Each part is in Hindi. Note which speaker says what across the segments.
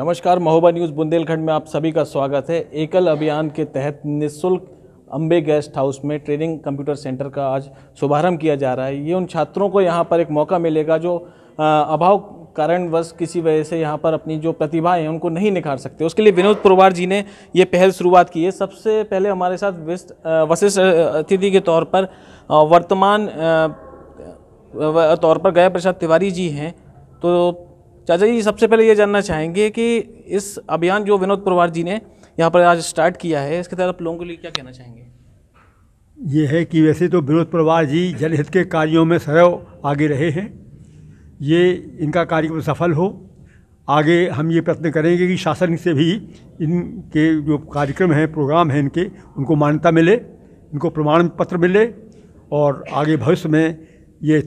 Speaker 1: नमस्कार महोबा न्यूज़ बुंदेलखंड में आप सभी का स्वागत है एकल अभियान के तहत निःशुल्क अम्बे गेस्ट हाउस में ट्रेनिंग कंप्यूटर सेंटर का आज शुभारंभ किया जा रहा है ये उन छात्रों को यहाँ पर एक मौका मिलेगा जो अभाव कारणवश किसी वजह से यहाँ पर अपनी जो प्रतिभा हैं उनको नहीं निखार सकते उसके लिए विनोद पुरवार जी ने ये पहल शुरुआत की है सबसे पहले हमारे साथ वशिष्ठ अतिथि के तौर पर वर्तमान तौर पर गया प्रसाद तिवारी जी हैं तो चाचा जी सबसे पहले ये जानना चाहेंगे कि इस अभियान जो विनोद पवार जी ने यहाँ पर आज स्टार्ट किया है इसके तहत आप लोगों के लिए क्या कहना चाहेंगे
Speaker 2: ये है कि वैसे तो विनोद पवार जी जनहित के कार्यों में सदैव आगे रहे हैं ये इनका कार्यक्रम सफल हो आगे हम ये प्रयत्न करेंगे कि शासन से भी इनके जो कार्यक्रम हैं प्रोग्राम हैं इनके उनको मान्यता मिले इनको प्रमाण पत्र मिले और आगे भविष्य में ये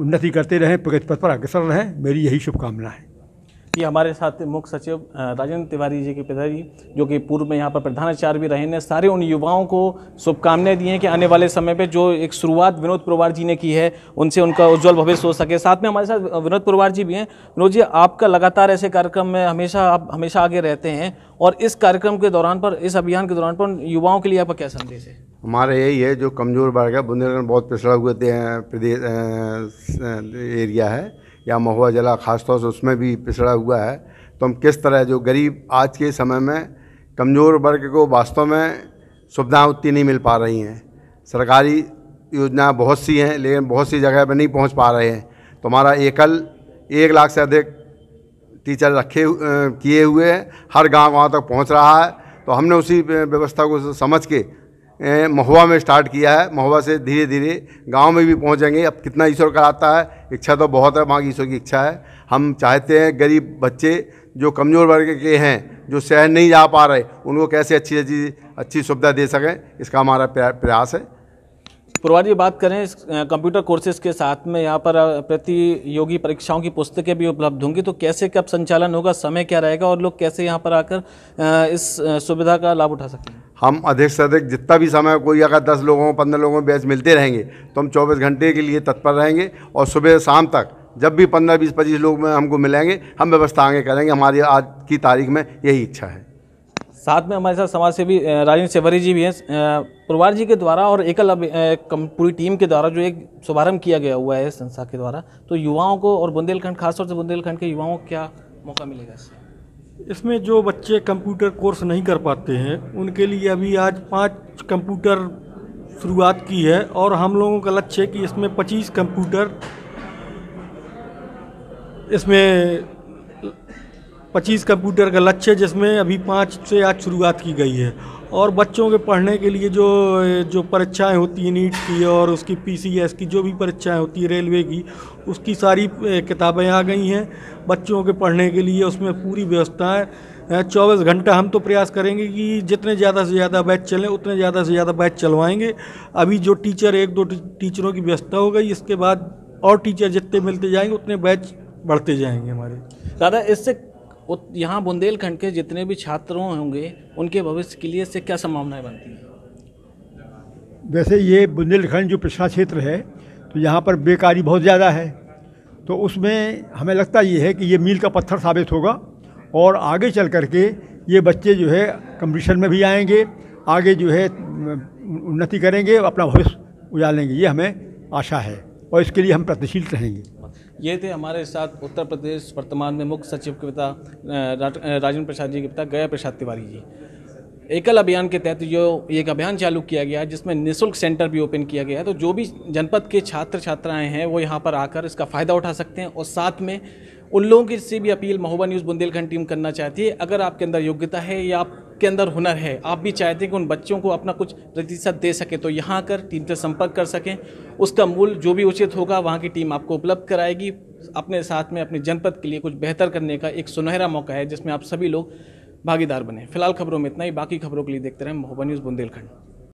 Speaker 2: उन्नति करते रहें प्रगति पथ पर अग्रसर रहें मेरी यही शुभकामना है
Speaker 1: ये हमारे साथ मुख्य सचिव राजेंद्र तिवारी जी के पिताजी जो कि पूर्व में यहाँ पर प्रधानाचार्य भी रहे ने सारे उन युवाओं को शुभकामनाएं दी हैं कि आने वाले समय पे जो एक शुरुआत विनोद पुरवार जी ने की है उनसे उनका उज्जवल भविष्य हो सके साथ में हमारे साथ विनोद पुरवार जी भी हैं विनोद जी आपका लगातार ऐसे कार्यक्रम में हमेशा आप हमेशा आगे रहते हैं और इस कार्यक्रम के दौरान पर इस अभियान के दौरान पर युवाओं के लिए आपका क्या संदेश है
Speaker 3: हमारे यही है जो कमज़ोर वर्ग है बुंदेलखंड बहुत पिछड़ा हुए प्रदेश एरिया है या महुआ जिला खासतौर से उसमें भी पिछड़ा हुआ है तो हम किस तरह जो गरीब आज के समय में कमज़ोर वर्ग को वास्तव में सुविधाएँ उतनी नहीं मिल पा रही हैं सरकारी योजनाएँ बहुत सी हैं लेकिन बहुत सी जगह पर नहीं पहुँच पा रहे हैं तो हमारा एकल एक लाख से अधिक टीचर रखे किए हुए हैं हर गांव वहाँ तक पहुंच रहा है तो हमने उसी व्यवस्था को समझ के महुआ में स्टार्ट किया है महुआ से धीरे धीरे गांव में भी पहुंचेंगे अब कितना ईश्वर कराता है इच्छा तो बहुत है माँ की ईश्वर की इच्छा है हम चाहते हैं गरीब बच्चे जो कमज़ोर वर्ग के हैं जो शहर नहीं जा पा रहे उनको कैसे अच्छी अच्छी
Speaker 1: अच्छी सुविधा दे सकें इसका हमारा प्रयास है पुरवार जी बात करें कंप्यूटर कोर्सेज के साथ में यहाँ पर प्रतियोगी परीक्षाओं की पुस्तकें भी उपलब्ध होंगी तो कैसे कब संचालन होगा समय क्या रहेगा और लोग कैसे यहाँ पर आकर इस सुविधा का लाभ उठा सकते हैं
Speaker 3: हम अधिक से अधिक जितना भी समय कोई अगर दस लोगों पंद्रह लोगों में बैच मिलते रहेंगे तो हम चौबीस घंटे के लिए तत्पर रहेंगे और सुबह शाम तक जब भी पंद्रह बीस पच्चीस लोग में हमको मिलेंगे हम व्यवस्था आगे करेंगे हमारी आज की तारीख में यही इच्छा है
Speaker 1: साथ में हमारे साथ समाज सेवी राजेंद्र सेवरी जी भी हैं परिवार जी के द्वारा और एकल पूरी टीम के द्वारा जो एक शुभारंभ किया गया हुआ है संस्था के द्वारा तो युवाओं को और बुंदेलखंड खासतौर से बुंदेलखंड के युवाओं को क्या मौका मिलेगा इससे
Speaker 4: इसमें जो बच्चे कंप्यूटर कोर्स नहीं कर पाते हैं उनके लिए अभी आज पाँच कंप्यूटर शुरुआत की है और हम लोगों का लक्ष्य है कि इसमें पच्चीस कंप्यूटर इसमें पच्चीस कंप्यूटर का लक्ष्य जिसमें अभी पाँच से आज शुरुआत की गई है और बच्चों के पढ़ने के लिए जो जो परीक्षाएं होती हैं नीट की और उसकी पीसीएस की जो भी परीक्षाएं होती है रेलवे की उसकी सारी किताबें आ गई हैं बच्चों के पढ़ने के लिए उसमें पूरी व्यवस्थाएँ चौबीस घंटा हम तो प्रयास करेंगे कि जितने ज़्यादा से ज़्यादा बैच चलें उतने ज़्यादा से ज़्यादा बैच चलवाएंगे अभी जो टीचर एक दो टीचरों की व्यवस्था हो गई इसके बाद और टीचर जितने मिलते जाएंगे उतने बैच बढ़ते जाएंगे हमारे
Speaker 1: दादा इससे यहाँ बुंदेलखंड के जितने भी छात्रों होंगे उनके भविष्य के लिए इससे क्या संभावनाएं बनती हैं
Speaker 2: वैसे ये बुंदेलखंड जो पिछड़ा क्षेत्र है तो यहाँ पर बेकारी बहुत ज़्यादा है तो उसमें हमें लगता ये है कि ये मील का पत्थर साबित होगा और आगे चल कर के ये बच्चे जो है कंपटीशन में भी आएंगे आगे जो है उन्नति करेंगे अपना भविष्य उजालेंगे ये हमें आशा है और इसके लिए हम प्रतिशील रहेंगे
Speaker 1: ये थे हमारे साथ उत्तर प्रदेश वर्तमान में मुख्य सचिव के पिता राजेंद्र प्रसाद जी के पिता गया प्रसाद तिवारी जी एकल अभियान के तहत जो एक अभियान चालू किया गया जिसमें निशुल्क सेंटर भी ओपन किया गया है तो जो भी जनपद के छात्र छात्राएं हैं वो यहाँ पर आकर इसका फ़ायदा उठा सकते हैं और साथ में उन लोगों की से भी appeal Mahoba news Bundelkhand team करना चाहती है अगर आपके अंदर योग्यता है या आप के अंदर हुनर है आप भी चाहते हैं कि उन बच्चों को अपना कुछ प्रतिशत दे सकें तो यहाँ आकर टीम से संपर्क कर सकें उसका मूल जो भी उचित होगा वहाँ की टीम आपको उपलब्ध कराएगी अपने साथ में अपने जनपद के लिए कुछ बेहतर करने का एक सुनहरा मौका है जिसमें आप सभी लोग भागीदार बने फिलहाल खबरों में इतना ही बाकी खबरों के लिए देखते रहें मोहब्बा न्यूज़ बुंदेलखंड